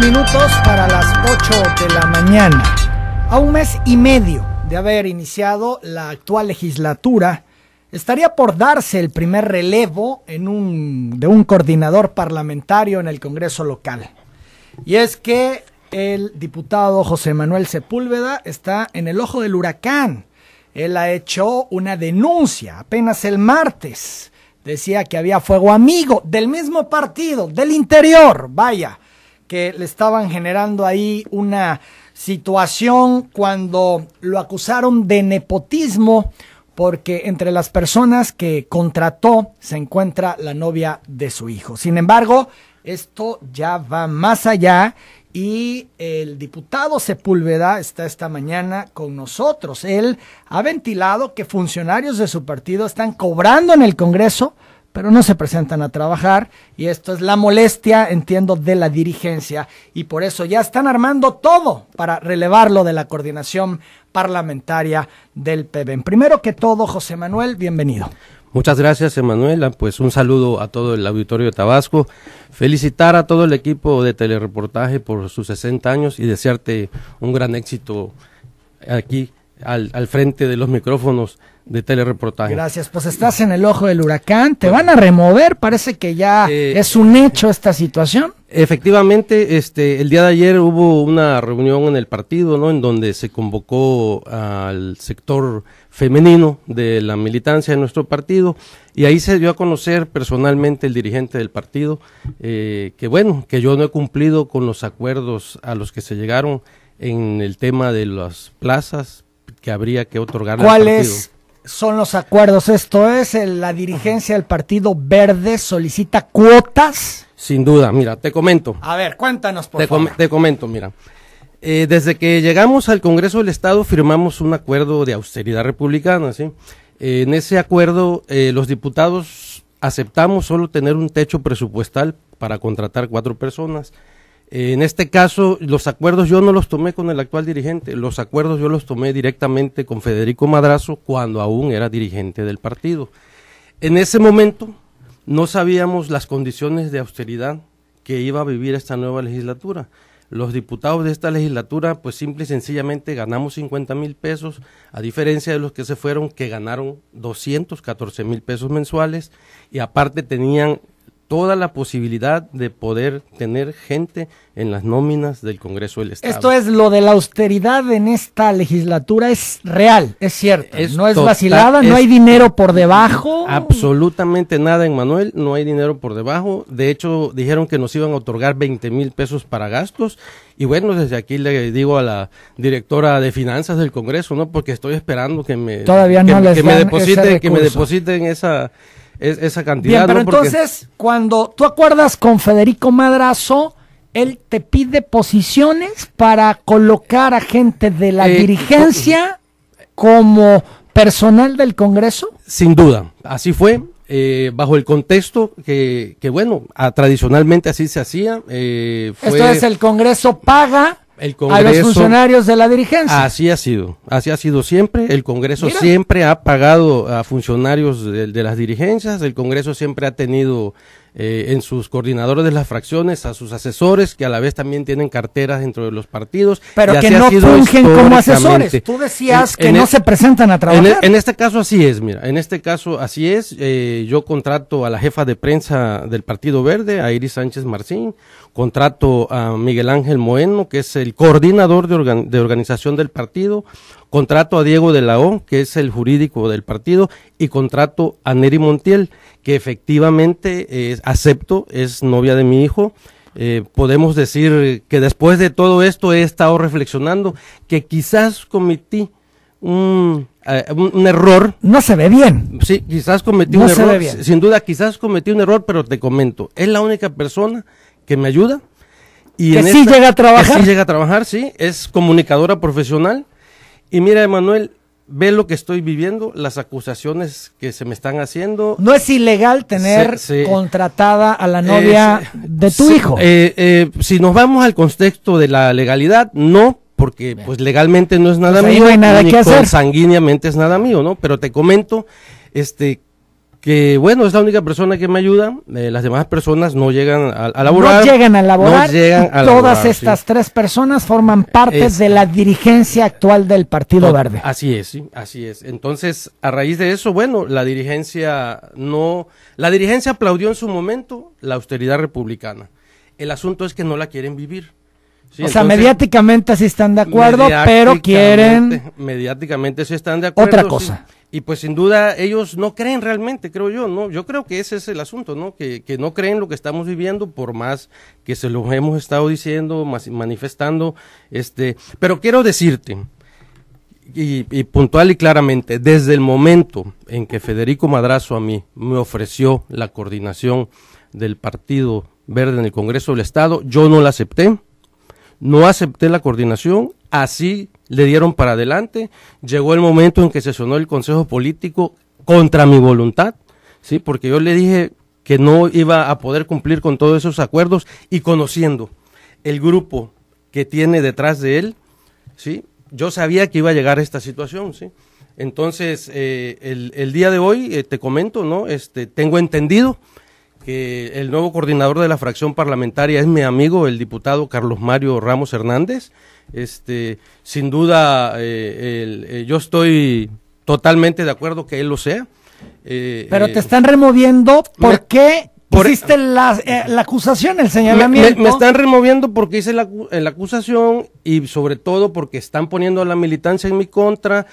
minutos para las 8 de la mañana. A un mes y medio de haber iniciado la actual legislatura, estaría por darse el primer relevo en un, de un coordinador parlamentario en el Congreso local. Y es que el diputado José Manuel Sepúlveda está en el ojo del huracán. Él ha hecho una denuncia apenas el martes. Decía que había fuego amigo del mismo partido, del interior, vaya que le estaban generando ahí una situación cuando lo acusaron de nepotismo porque entre las personas que contrató se encuentra la novia de su hijo. Sin embargo, esto ya va más allá y el diputado Sepúlveda está esta mañana con nosotros. Él ha ventilado que funcionarios de su partido están cobrando en el Congreso pero no se presentan a trabajar y esto es la molestia, entiendo, de la dirigencia y por eso ya están armando todo para relevarlo de la coordinación parlamentaria del PBM. E Primero que todo, José Manuel, bienvenido. Muchas gracias, Emanuela. Pues un saludo a todo el auditorio de Tabasco. Felicitar a todo el equipo de telereportaje por sus 60 años y desearte un gran éxito aquí al, al frente de los micrófonos de telereportaje. Gracias, pues estás en el ojo del huracán, te van a remover, parece que ya eh, es un hecho esta situación. Efectivamente, este, el día de ayer hubo una reunión en el partido, ¿no? En donde se convocó al sector femenino de la militancia de nuestro partido y ahí se dio a conocer personalmente el dirigente del partido eh, que bueno, que yo no he cumplido con los acuerdos a los que se llegaron en el tema de las plazas que habría que otorgar. ¿Cuáles son los acuerdos? Esto es, la dirigencia del Partido Verde solicita cuotas. Sin duda, mira, te comento. A ver, cuéntanos, por favor. te comento, mira. Eh, desde que llegamos al Congreso del Estado firmamos un acuerdo de austeridad republicana, ¿sí? Eh, en ese acuerdo eh, los diputados aceptamos solo tener un techo presupuestal para contratar cuatro personas en este caso, los acuerdos yo no los tomé con el actual dirigente, los acuerdos yo los tomé directamente con Federico Madrazo cuando aún era dirigente del partido. En ese momento no sabíamos las condiciones de austeridad que iba a vivir esta nueva legislatura. Los diputados de esta legislatura, pues simple y sencillamente ganamos 50 mil pesos, a diferencia de los que se fueron, que ganaron 214 mil pesos mensuales y aparte tenían toda la posibilidad de poder tener gente en las nóminas del Congreso del Estado. Esto es lo de la austeridad en esta legislatura, es real, es cierto. no es vacilada, no hay dinero por debajo. Absolutamente nada en no hay dinero por debajo. De hecho, dijeron que nos iban a otorgar 20 mil pesos para gastos. Y bueno, desde aquí le digo a la directora de finanzas del Congreso, ¿no? Porque estoy esperando que me, Todavía no que me depositen, que me depositen esa esa cantidad. pero entonces, cuando tú acuerdas con Federico Madrazo, él te pide posiciones para colocar a gente de la eh, dirigencia como personal del Congreso. Sin duda, así fue. Eh, bajo el contexto que, que bueno, tradicionalmente así se hacía. Eh, Esto es, el Congreso paga a los funcionarios de la dirigencia. Así ha sido, así ha sido siempre. El Congreso siempre ha pagado a funcionarios de, las dirigencias, el Congreso siempre ha tenido eh, en sus coordinadores de las fracciones, a sus asesores, que a la vez también tienen carteras dentro de los partidos. Pero que no fungen como asesores. Tú decías que no se presentan a e trabajar. En, en, este caso así es, mira, en este caso así es. Eh, yo contrato a la jefa de prensa del Partido Verde, a Iris Sánchez Marcín, contrato a Miguel Ángel Moeno, que es el coordinador de, organización del partido, contrato a Diego de la O, que es el jurídico del partido, y contrato a Neri Montiel, que efectivamente, eh, acepto, es novia de mi hijo. Eh, podemos decir que después de todo esto he estado reflexionando que quizás cometí un, eh, error. No se ve bien. Sí, quizás cometí un error. Sin duda, quizás cometí un error, pero te comento, es la única persona que me ayuda. Y llega a trabajar. Que sí llega a trabajar, sí, es comunicadora profesional. Y mira, Emanuel, ve lo que estoy viviendo, las acusaciones que se me están haciendo. No es ilegal tener contratada a la eh, novia de tu hijo. Eh, eh, si nos vamos al contexto de la legalidad, no, porque pues legalmente no es pues nada mío, no hay nada que hacer. sanguíneamente es nada mío, ¿no? Pero te comento este que bueno, es la única persona que me ayuda, eh, las demás personas no llegan a, la laborar. No llegan a laborar. No llegan todas estas tres personas forman parte de la dirigencia actual del Partido Verde. Así es, sí, así es. Entonces, a raíz de eso, bueno, la dirigencia no, la dirigencia aplaudió en su momento la austeridad republicana. El asunto es que no la quieren vivir o sea, mediáticamente sí están de acuerdo, pero quieren... Mediáticamente sí están de acuerdo. Otra cosa. Y pues sin duda ellos no creen realmente, creo yo, ¿no? Yo creo que ese es el asunto, ¿no? Que, no creen lo que estamos viviendo, por más que se lo hemos estado diciendo, manifestando, este... Pero quiero decirte, y, puntual y claramente, desde el momento en que Federico Madrazo a mí me ofreció la coordinación del Partido Verde en el Congreso del Estado, yo no la acepté no acepté la coordinación, así le dieron para adelante, llegó el momento en que se sonó el Consejo Político contra mi voluntad, ¿sí? porque yo le dije que no iba a poder cumplir con todos esos acuerdos y conociendo el grupo que tiene detrás de él, ¿sí? yo sabía que iba a llegar a esta situación. ¿sí? Entonces, eh, el, día de hoy, eh, te comento, ¿no? este, tengo entendido que el nuevo coordinador de la fracción parlamentaria es mi amigo, el diputado Carlos Mario Ramos Hernández. Este, sin duda, eh, eh, yo estoy totalmente de acuerdo que él lo sea. Eh, Pero te están removiendo, porque Por, e hiciste la, acusación, el señalamiento. Me, me están removiendo porque hice la, la acusación y sobre todo porque están poniendo a la militancia en mi contra,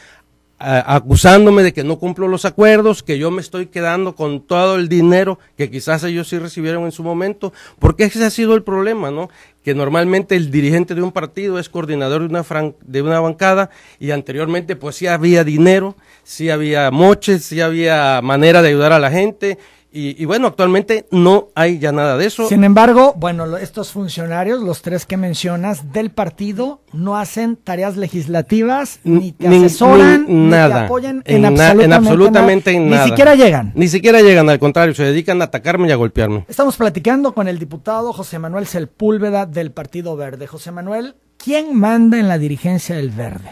acusándome de que no cumplo los acuerdos, que yo me estoy quedando con todo el dinero que quizás ellos sí recibieron en su momento, porque ese ha sido el problema, ¿no? Que normalmente el dirigente de un partido es coordinador de una, de una bancada y anteriormente pues sí había dinero, sí había moches, sí había manera de ayudar a la gente y, bueno, actualmente no hay ya nada de eso. Sin embargo, bueno, estos funcionarios, los tres que mencionas del partido, no hacen tareas legislativas, ni te asesoran, ni, nada, te apoyan en, absolutamente, nada. Ni siquiera llegan. Ni siquiera llegan, al contrario, se dedican a atacarme y a golpearme. Estamos platicando con el diputado José Manuel Sepúlveda del Partido Verde. José Manuel, ¿quién manda en la dirigencia del Verde?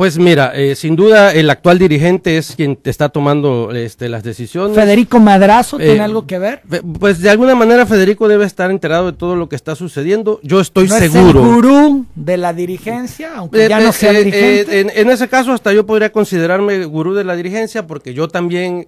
Pues mira, eh, sin duda el actual dirigente es quien te está tomando este, las decisiones. ¿Federico Madrazo tiene eh, algo que ver? Pues de alguna manera Federico debe estar enterado de todo lo que está sucediendo. Yo estoy seguro. Es gurú de la dirigencia, aunque eh, ya no sea dirigente. En, ese caso hasta yo podría considerarme gurú de la dirigencia porque yo también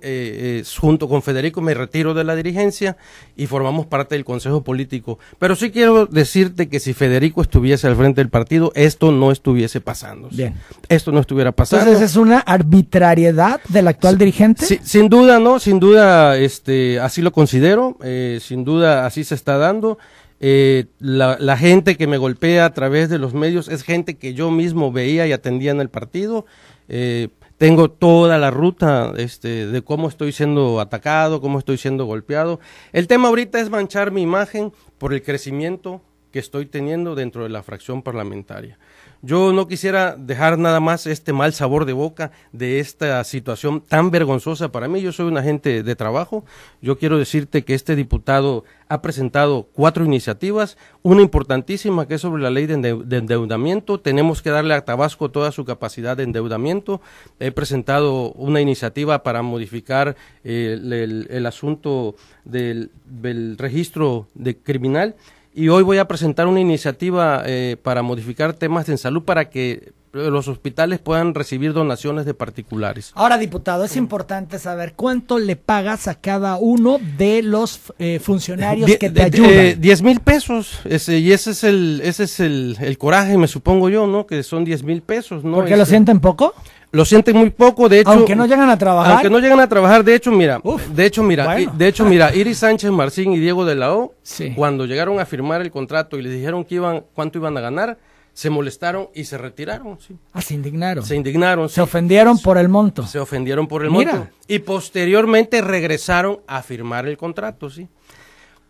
junto con Federico me retiro de la dirigencia y formamos parte del Consejo Político. Pero sí quiero decirte que si Federico estuviese al frente del partido, esto no estuviese pasando. Bien esto no estuviera pasando. Entonces es una arbitrariedad del actual dirigente. sin duda, no, sin duda, este, así lo considero, eh, sin duda así se está dando. Eh, la, gente que me golpea a través de los medios es gente que yo mismo veía y atendía en el partido. Eh, tengo toda la ruta este, de cómo estoy siendo atacado, cómo estoy siendo golpeado. El tema ahorita es manchar mi imagen por el crecimiento que estoy teniendo dentro de la fracción parlamentaria. Yo no quisiera dejar nada más este mal sabor de boca de esta situación tan vergonzosa para mí. Yo soy un agente de trabajo. Yo quiero decirte que este diputado ha presentado cuatro iniciativas, una importantísima que es sobre la ley de, endeudamiento. Tenemos que darle a Tabasco toda su capacidad de endeudamiento. He presentado una iniciativa para modificar eh, el, asunto del, del registro de criminal y hoy voy a presentar una iniciativa eh, para modificar temas en salud para que los hospitales puedan recibir donaciones de particulares. Ahora, diputado, es mm. importante saber cuánto le pagas a cada uno de los eh, funcionarios que te ayudan. Eh, diez mil pesos, ese, y ese es el, ese es el, coraje, me supongo yo, ¿no? Que son diez mil pesos, ¿no? qué este, lo sienten poco? lo sienten muy poco, de hecho. Aunque no llegan a trabajar. Aunque no llegan a trabajar, de hecho, mira, de hecho, mira, de hecho, mira, Iris Sánchez Marcín y Diego de la O, cuando llegaron a firmar el contrato y les dijeron que iban, cuánto iban a ganar, se molestaron y se retiraron. Sí. Ah, se indignaron. Se indignaron. Se ofendieron por el monto. Se ofendieron por el mira. monto. Y posteriormente regresaron a firmar el contrato, sí.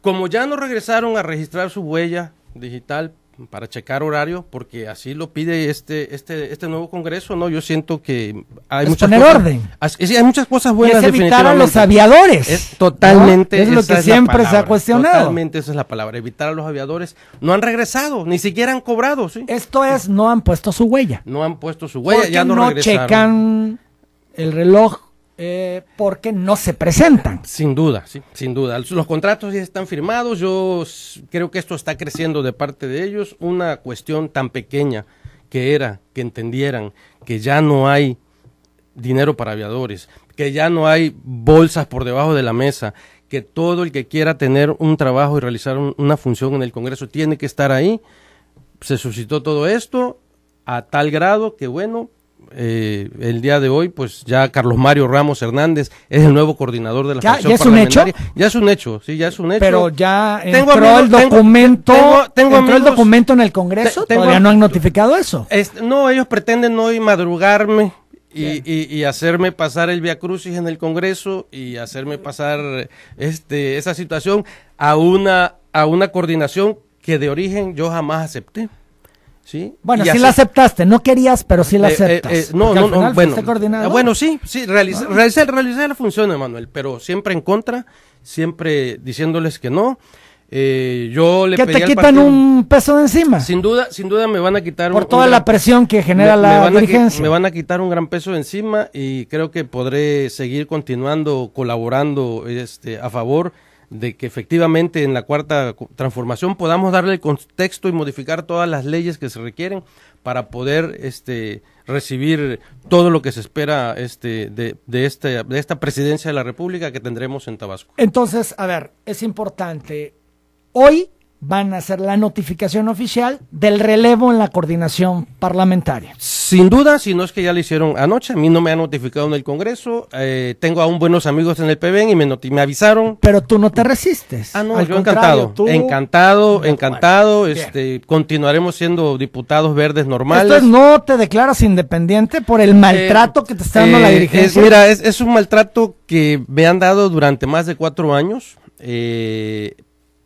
Como ya no regresaron a registrar su huella digital para checar horario, porque así lo pide este este este nuevo Congreso, ¿no? Yo siento que hay muchas cosas, orden. hay muchas cosas buenas. es evitar a los aviadores. Es totalmente. Es lo que siempre se ha cuestionado. Totalmente esa es la palabra. Evitar a los aviadores. No han regresado, ni siquiera han cobrado, ¿sí? Esto es, no han puesto su huella. No han puesto su huella, ya no, no checan el reloj eh, porque no se presentan. Sin duda, sí, sin duda. Los contratos ya están firmados, yo creo que esto está creciendo de parte de ellos, una cuestión tan pequeña que era que entendieran que ya no hay dinero para aviadores, que ya no hay bolsas por debajo de la mesa, que todo el que quiera tener un trabajo y realizar una función en el Congreso tiene que estar ahí. Se suscitó todo esto a tal grado que, bueno, eh, el día de hoy, pues ya Carlos Mario Ramos Hernández es el nuevo coordinador de la ¿Ya, ¿ya es un hecho? Ya es un hecho, sí, ya es un hecho. Pero ya tengo el documento, tengo, el documento en el Congreso, todavía no han notificado eso. no, ellos pretenden hoy madrugarme y, hacerme pasar el Via Crucis en el Congreso y hacerme pasar este esa situación a una a una coordinación que de origen yo jamás acepté. ¿sí? Bueno, sí la aceptaste, no querías, pero sí la eh, eh, aceptas. Eh, no, no, bueno. Ah, bueno, sí, sí, ah. realicé, la función, Emanuel, pero siempre en contra, siempre diciéndoles que no. yo le ¿Que te quitan un peso de encima? Sin duda, sin duda me van a quitar. Por toda la presión que genera la me me van a quitar un gran peso de encima y creo que podré seguir continuando colaborando este, a favor de que efectivamente en la cuarta transformación podamos darle el contexto y modificar todas las leyes que se requieren para poder este, recibir todo lo que se espera este, de, de, este, de esta presidencia de la República que tendremos en Tabasco. Entonces, a ver, es importante. Hoy van a hacer la notificación oficial del relevo en la coordinación parlamentaria. Sin duda, si no es que ya lo hicieron anoche, a mí no me han notificado en el Congreso, eh, tengo aún buenos amigos en el PBN y me, avisaron. Pero tú no te resistes. Ah, no, yo encantado, encantado, encantado, este, continuaremos siendo diputados verdes normales. Entonces no te declaras independiente por el eh, maltrato que te está dando la eh, dirigencia. mira, es, es un maltrato que me han dado durante más de cuatro años. Eh,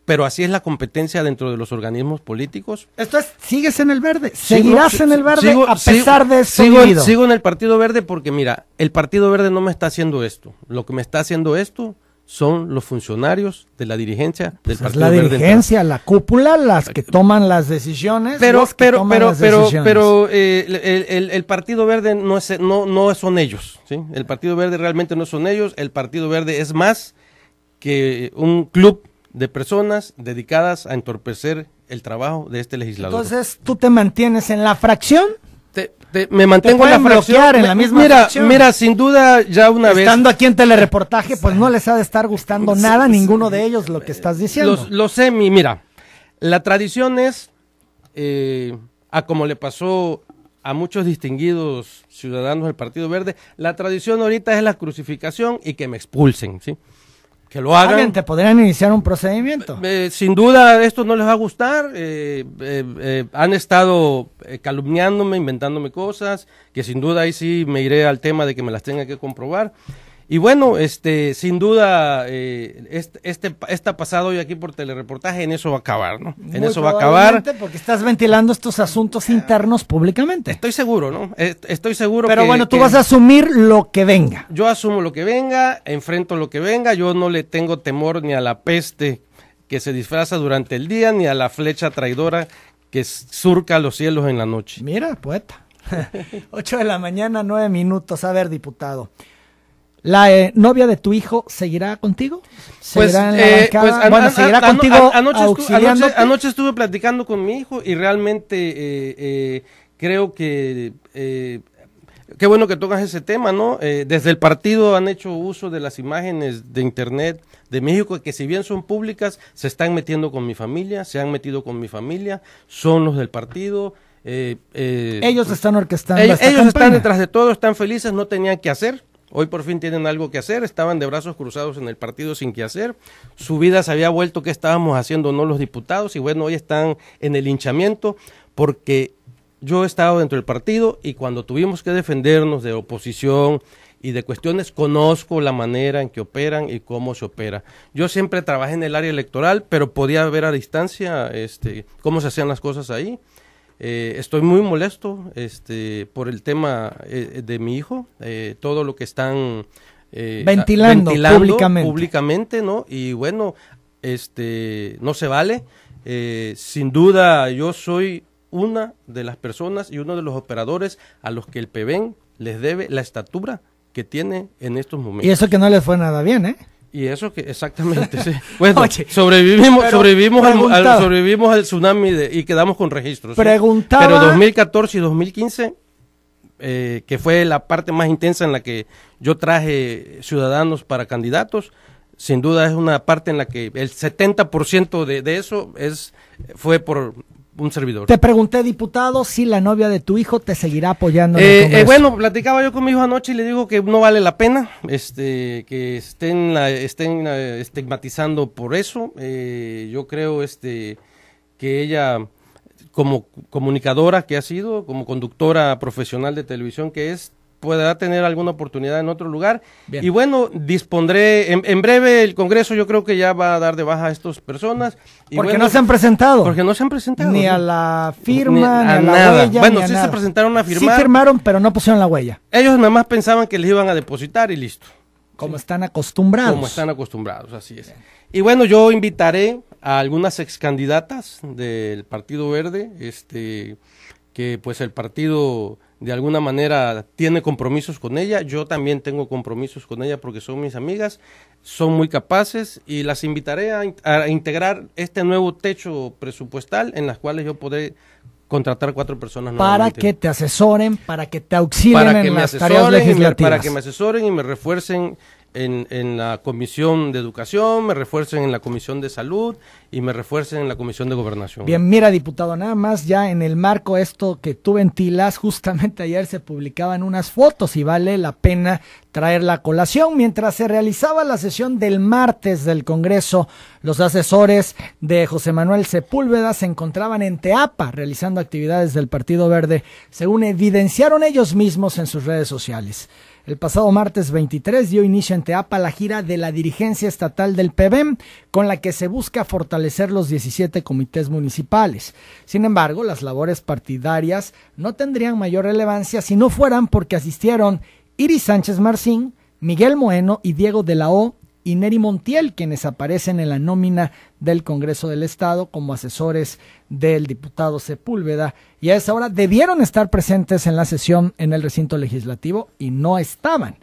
pero así es la competencia dentro de los organismos políticos. Esto es, sigues en el verde, seguirás en el verde a pesar de eso. Sigo, en el Partido Verde porque mira, el Partido Verde no me está haciendo esto. Lo que me está haciendo esto son los funcionarios de la dirigencia del pues Partido La dirigencia, la cúpula, las que toman las decisiones. Pero, pero, pero, pero, pero eh, el, Partido Verde no es, no, no son ellos. El Partido Verde realmente no son ellos. El Partido Verde es más que un club de personas dedicadas a entorpecer el trabajo de este legislador. Entonces, ¿tú te mantienes en la fracción? me mantengo en la fracción. En la misma mira, mira, sin duda ya una vez. Estando aquí en telereportaje, pues no les ha de estar gustando nada, ninguno de ellos lo que estás eh, diciendo. Lo, sé, mira, la tradición es, eh, a como le pasó a muchos distinguidos ciudadanos del Partido Verde, la tradición ahorita es la crucificación y que me expulsen, ¿sí? que lo hagan. te podrían iniciar un procedimiento. Eh, sin duda, esto no les va a gustar. Eh, eh, eh han estado calumniándome, inventándome cosas, que sin duda ahí sí me iré al tema de que me las tenga que comprobar. Y bueno, este, sin duda, eh, este, esta pasada hoy aquí por telereportaje, en eso va a acabar, ¿no? En eso va a acabar. Porque estás ventilando estos asuntos ah, internos públicamente. Estoy seguro, ¿no? Estoy seguro. Pero bueno, tú vas a asumir lo que venga. Yo asumo lo que venga, enfrento lo que venga, yo no le tengo temor ni a la peste que se disfraza durante el día, ni a la flecha traidora que surca los cielos en la noche. Mira, poeta. Ocho de la mañana, nueve minutos. A ver, diputado. ¿La eh, novia de tu hijo seguirá contigo? pues, bueno, seguirá contigo anoche, Estuve, anoche, estuve platicando con mi hijo y realmente eh, eh creo que... Eh, qué bueno que tocas ese tema, ¿no? Eh, desde el partido han hecho uso de las imágenes de Internet de México, que si bien son públicas, se están metiendo con mi familia, se han metido con mi familia, son los del partido, eh, eh, ellos pues, están orquestando. Ellos, ellos están detrás de todo, están felices, no tenían que hacer. Hoy por fin tienen algo que hacer, estaban de brazos cruzados en el partido sin que hacer. Su vida se había vuelto que estábamos haciendo no los diputados y bueno, hoy están en el hinchamiento porque yo he estado dentro del partido y cuando tuvimos que defendernos de oposición y de cuestiones conozco la manera en que operan y cómo se opera. Yo siempre trabajé en el área electoral, pero podía ver a distancia este cómo se hacían las cosas ahí. Eh, estoy muy molesto este, por el tema eh, de mi hijo, eh, todo lo que están ventilando, públicamente. ¿no? Y bueno, este, no se vale. sin duda, yo soy una de las personas y uno de los operadores a los que el PBEN les debe la estatura que tiene en estos momentos. Y eso que no les fue nada bien, ¿eh? Y eso que exactamente, sí. Bueno, sobrevivimos, sobrevivimos al, sobrevivimos al tsunami y quedamos con registros. Pero 2014 y 2015, eh, que fue la parte más intensa en la que yo traje ciudadanos para candidatos, sin duda es una parte en la que el 70% de, de eso es fue por un servidor. Te pregunté, diputado, si la novia de tu hijo te seguirá apoyando. En eh, eh, bueno, platicaba yo con mi hijo anoche y le digo que no vale la pena este, que estén, estén eh, estigmatizando por eso. yo creo este, que ella, como comunicadora que ha sido, como conductora profesional de televisión que es, podrá tener alguna oportunidad en otro lugar. Y bueno, dispondré, en, en, breve el Congreso yo creo que ya va a dar de baja a estas personas. porque no se han presentado. Porque no se han presentado. Ni a la firma, ni a, la huella. Bueno, sí se presentaron a firmar. Sí firmaron, pero no pusieron la huella. Ellos nada más pensaban que les iban a depositar y listo. Como están acostumbrados. Como están acostumbrados, así es. Y bueno, yo invitaré a algunas ex candidatas del Partido Verde, este, que pues el partido de alguna manera tiene compromisos con ella, yo también tengo compromisos con ella porque son mis amigas, son muy capaces y las invitaré a, integrar este nuevo techo presupuestal en las cuales yo podré contratar cuatro personas para que te asesoren, para que te auxilien en las tareas legislativas, para que me asesoren y me refuercen en, la Comisión de Educación, me refuercen en la Comisión de Salud y me refuercen en la Comisión de Gobernación. Bien, mira, diputado, nada más ya en el marco esto que tú ventilas, justamente ayer se publicaban unas fotos y vale la pena traer la colación. Mientras se realizaba la sesión del martes del Congreso, los asesores de José Manuel Sepúlveda se encontraban en Teapa realizando actividades del Partido Verde, según evidenciaron ellos mismos en sus redes sociales. El pasado martes 23 dio inicio en Teapa la gira de la dirigencia estatal del PBM, e con la que se busca fortalecer los 17 comités municipales. Sin embargo, las labores partidarias no tendrían mayor relevancia si no fueran porque asistieron Iris Sánchez Marcín, Miguel Moeno y Diego de la O y Neri Montiel, quienes aparecen en la nómina del Congreso del Estado como asesores del diputado Sepúlveda y a esa hora debieron estar presentes en la sesión en el recinto legislativo y no estaban.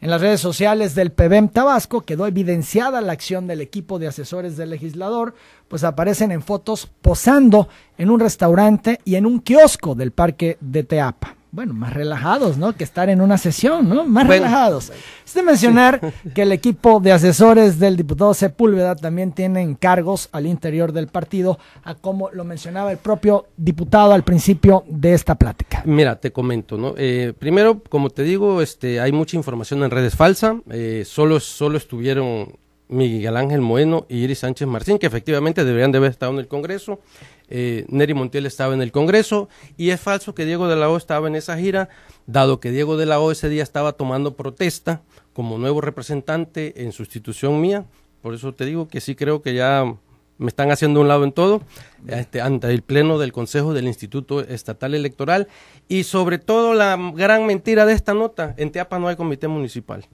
En las redes sociales del PBM e Tabasco quedó evidenciada la acción del equipo de asesores del legislador, pues aparecen en fotos posando en un restaurante y en un kiosco del parque de Teapa bueno, más relajados, ¿no? Que estar en una sesión, ¿no? Más relajados. Es de mencionar que el equipo de asesores del diputado Sepúlveda también tiene encargos al interior del partido, a como lo mencionaba el propio diputado al principio de esta plática. Mira, te comento, ¿no? Eh, primero, como te digo, este, hay mucha información en redes falsa. Eh, solo, solo estuvieron Miguel Ángel Moeno y Iris Sánchez Martín, que efectivamente deberían de haber estado en el Congreso eh, Neri Montiel estaba en el Congreso y es falso que Diego de la O estaba en esa gira, dado que Diego de la O ese día estaba tomando protesta como nuevo representante en sustitución mía. Por eso te digo que sí creo que ya me están haciendo un lado en todo, este, ante el Pleno del Consejo del Instituto Estatal Electoral y sobre todo la gran mentira de esta nota, en Teapa no hay comité municipal.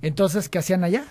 Entonces, ¿qué hacían allá?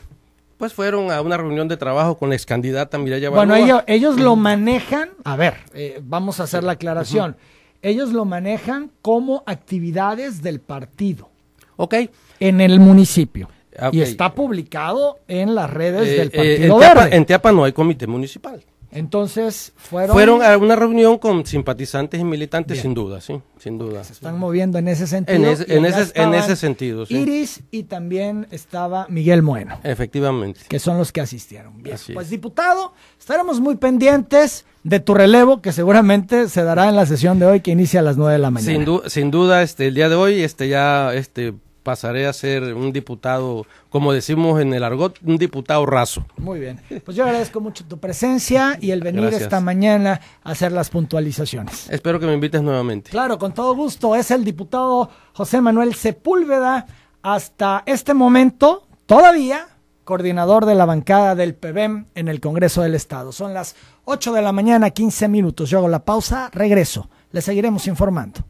pues fueron a una reunión de trabajo con la ex candidata Mireya Bueno, ellos, lo manejan, a ver, eh, vamos a hacer la aclaración. Ellos lo manejan como actividades del partido. Ok. En el municipio. Ah, y está publicado en las redes eh, del eh, Partido en Verde. en Teapa no hay comité municipal. Entonces fueron... Fueron a una reunión con simpatizantes y militantes, sin duda, sí, sin duda. Se están moviendo en ese sentido. En ese, en ese, sentido, Iris y también estaba Miguel Bueno. Efectivamente. Que son los que asistieron. Bien, pues diputado, estaremos muy pendientes de tu relevo, que seguramente se dará en la sesión de hoy que inicia a las nueve de la mañana. Sin, sin duda, este, el día de hoy este, ya este, pasaré a ser un diputado, como decimos en el argot, un diputado raso. Muy bien. Pues yo agradezco mucho tu presencia y el venir esta mañana a hacer las puntualizaciones. Espero que me invites nuevamente. Claro, con todo gusto. Es el diputado José Manuel Sepúlveda, hasta este momento, todavía coordinador de la bancada del PBM e en el Congreso del Estado. Son las 8 de la mañana, 15 minutos. Yo hago la pausa, regreso. Le seguiremos informando.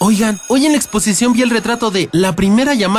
Oigan, hoy en la exposición vi el retrato de la primera llamada.